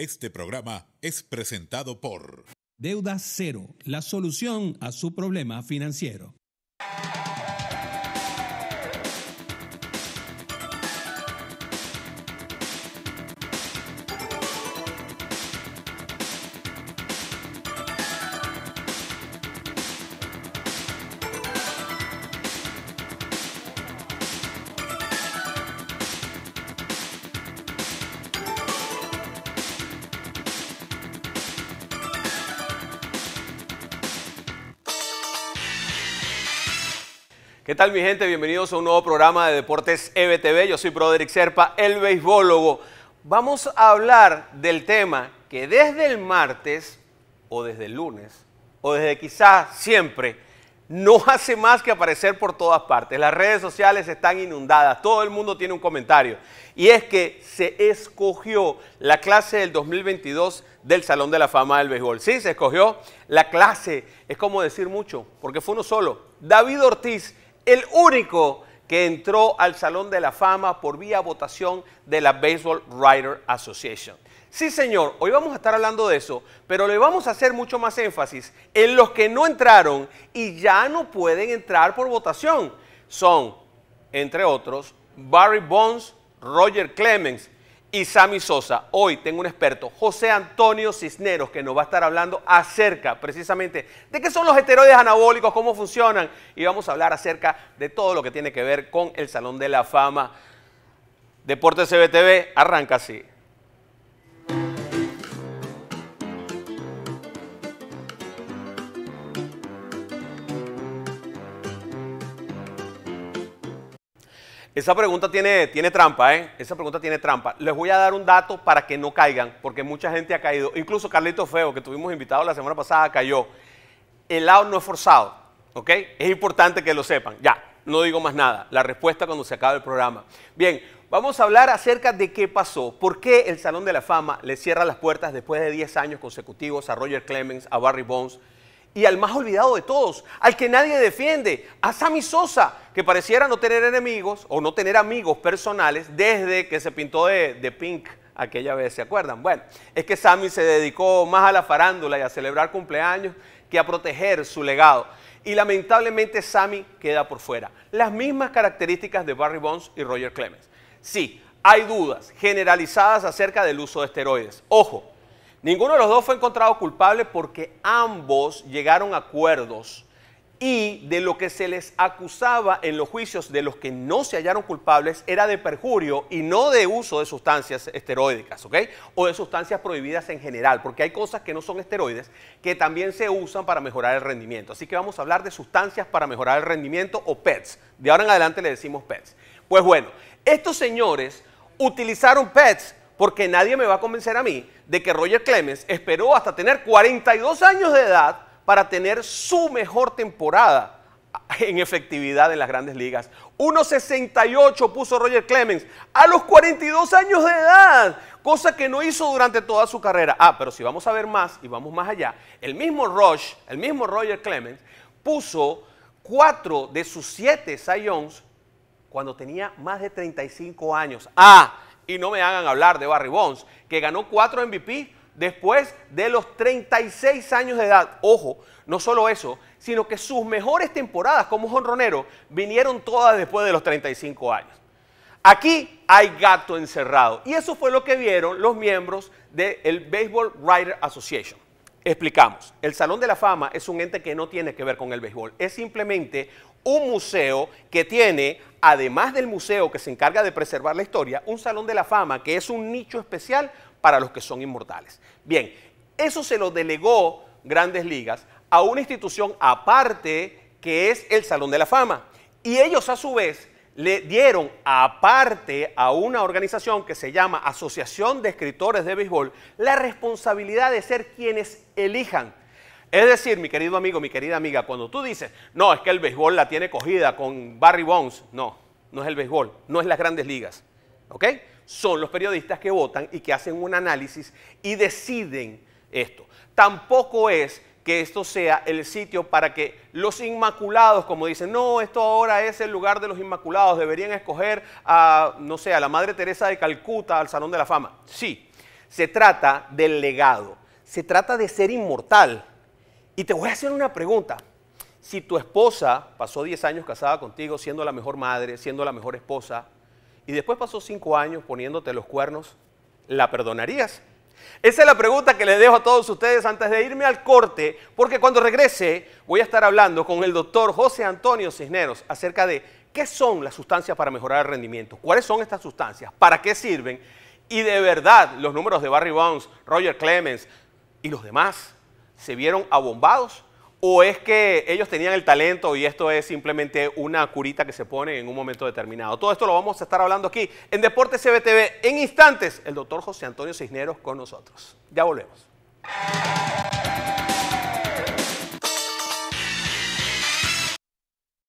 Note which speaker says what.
Speaker 1: Este programa es presentado por Deuda Cero, la solución a su problema financiero. ¿Qué tal mi gente? Bienvenidos a un nuevo programa de Deportes EBTV. Yo soy Broderick Serpa, el beisbólogo. Vamos a hablar del tema que desde el martes o desde el lunes o desde quizás siempre no hace más que aparecer por todas partes. Las redes sociales están inundadas, todo el mundo tiene un comentario. Y es que se escogió la clase del 2022 del Salón de la Fama del Béisbol. Sí, se escogió la clase, es como decir mucho, porque fue uno solo. David Ortiz el único que entró al Salón de la Fama por vía votación de la Baseball Writer Association. Sí, señor, hoy vamos a estar hablando de eso, pero le vamos a hacer mucho más énfasis en los que no entraron y ya no pueden entrar por votación. Son, entre otros, Barry Bonds, Roger Clemens, y Sami Sosa. Hoy tengo un experto, José Antonio Cisneros, que nos va a estar hablando acerca precisamente de qué son los esteroides anabólicos, cómo funcionan y vamos a hablar acerca de todo lo que tiene que ver con el Salón de la Fama. Deporte CBTV arranca así. Esa pregunta tiene, tiene trampa, ¿eh? Esa pregunta tiene trampa. Les voy a dar un dato para que no caigan, porque mucha gente ha caído. Incluso Carlito Feo, que tuvimos invitado la semana pasada, cayó. El out no es forzado, ¿ok? Es importante que lo sepan. Ya, no digo más nada. La respuesta cuando se acabe el programa. Bien, vamos a hablar acerca de qué pasó. ¿Por qué el Salón de la Fama le cierra las puertas después de 10 años consecutivos a Roger Clemens, a Barry Bones? y al más olvidado de todos, al que nadie defiende, a Sammy Sosa, que pareciera no tener enemigos o no tener amigos personales desde que se pintó de, pink aquella vez, ¿se acuerdan? Bueno, es que Sammy se dedicó más a la farándula y a celebrar cumpleaños que a proteger su legado. Y lamentablemente Sammy queda por fuera. Las mismas características de Barry Bonds y Roger Clemens. Sí, hay dudas generalizadas acerca del uso de esteroides. Ojo, Ninguno de los dos fue encontrado culpable porque ambos llegaron a acuerdos y de lo que se les acusaba en los juicios de los que no se hallaron culpables era de perjurio y no de uso de sustancias esteroídicas, ¿ok? O de sustancias prohibidas en general, porque hay cosas que no son esteroides que también se usan para mejorar el rendimiento. Así que vamos a hablar de sustancias para mejorar el rendimiento o PETs. De ahora en adelante le decimos PETs. Pues bueno, estos señores utilizaron PETs porque nadie me va a convencer a mí de que Roger Clemens esperó hasta tener 42 años de edad para tener su mejor temporada en efectividad en las grandes ligas. 1.68 puso Roger Clemens a los 42 años de edad, cosa que no hizo durante toda su carrera. Ah, pero si vamos a ver más y vamos más allá, el mismo Rush, el mismo Roger Clemens, puso cuatro de sus siete Cy cuando tenía más de 35 años. Ah, y no me hagan hablar de Barry Bonds, que ganó 4 MVP después de los 36 años de edad. Ojo, no solo eso, sino que sus mejores temporadas como jonronero vinieron todas después de los 35 años. Aquí hay gato encerrado. Y eso fue lo que vieron los miembros del Baseball Writer Association. Explicamos, el Salón de la Fama es un ente que no tiene que ver con el béisbol, es simplemente un museo que tiene, además del museo que se encarga de preservar la historia, un salón de la fama que es un nicho especial para los que son inmortales. Bien, eso se lo delegó Grandes Ligas a una institución aparte que es el Salón de la Fama. Y ellos a su vez le dieron aparte a una organización que se llama Asociación de Escritores de Béisbol la responsabilidad de ser quienes elijan es decir, mi querido amigo, mi querida amiga, cuando tú dices, no, es que el béisbol la tiene cogida con Barry Bones, no, no es el béisbol, no es las grandes ligas. ¿Ok? Son los periodistas que votan y que hacen un análisis y deciden esto. Tampoco es que esto sea el sitio para que los inmaculados, como dicen, no, esto ahora es el lugar de los inmaculados, deberían escoger a, no sé, a la Madre Teresa de Calcuta al Salón de la Fama. Sí, se trata del legado, se trata de ser inmortal, y te voy a hacer una pregunta. Si tu esposa pasó 10 años casada contigo siendo la mejor madre, siendo la mejor esposa, y después pasó 5 años poniéndote los cuernos, ¿la perdonarías? Esa es la pregunta que le dejo a todos ustedes antes de irme al corte, porque cuando regrese voy a estar hablando con el doctor José Antonio Cisneros acerca de qué son las sustancias para mejorar el rendimiento, cuáles son estas sustancias, para qué sirven y de verdad los números de Barry Bones, Roger Clemens y los demás se vieron abombados o es que ellos tenían el talento y esto es simplemente una curita que se pone en un momento determinado. Todo esto lo vamos a estar hablando aquí en Deportes CBTV en instantes. El doctor José Antonio Cisneros con nosotros. Ya volvemos.